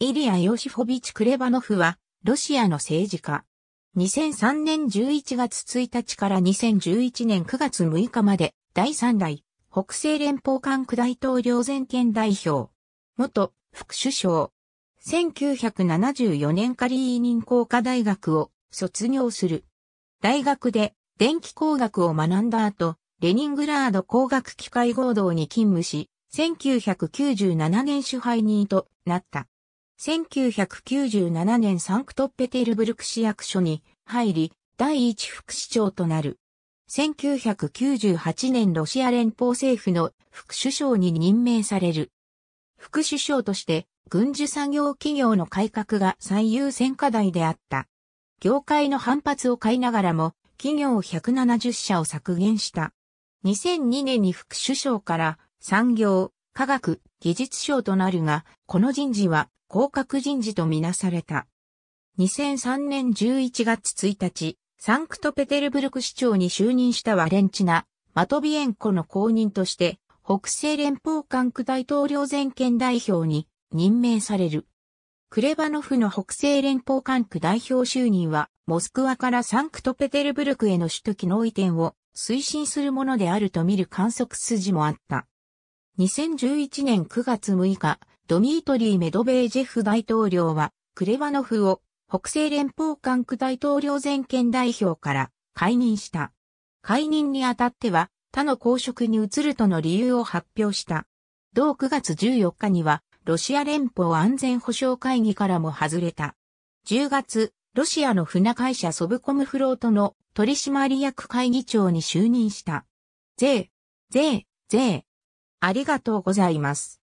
イリア・ヨシフォビチ・クレバノフは、ロシアの政治家。2003年11月1日から2011年9月6日まで、第3代、北西連邦管区大統領全権代表。元、副首相。1974年カリーニン工科大学を卒業する。大学で電気工学を学んだ後、レニングラード工学機械合同に勤務し、1997年支配人となった。1997年サンクトペテルブルク市役所に入り、第一副市長となる。1998年ロシア連邦政府の副首相に任命される。副首相として軍需産業企業の改革が最優先課題であった。業界の反発を買いながらも企業170社を削減した。2002年に副首相から産業、科学、技術省となるが、この人事は降格人事とみなされた。2003年11月1日、サンクトペテルブルク市長に就任したワレンチナ、マトビエンコの公認として、北西連邦管区大統領全権代表に任命される。クレバノフの北西連邦管区代表就任は、モスクワからサンクトペテルブルクへの首都機能移転を推進するものであると見る観測筋もあった。2011年9月6日、ドミートリー・メドベージェフ大統領は、クレバノフを北西連邦管区大統領全権代表から解任した。解任にあたっては、他の公職に移るとの理由を発表した。同9月14日には、ロシア連邦安全保障会議からも外れた。10月、ロシアの船会社ソブコムフロートの取締役会議長に就任した。税、税、税。ありがとうございます。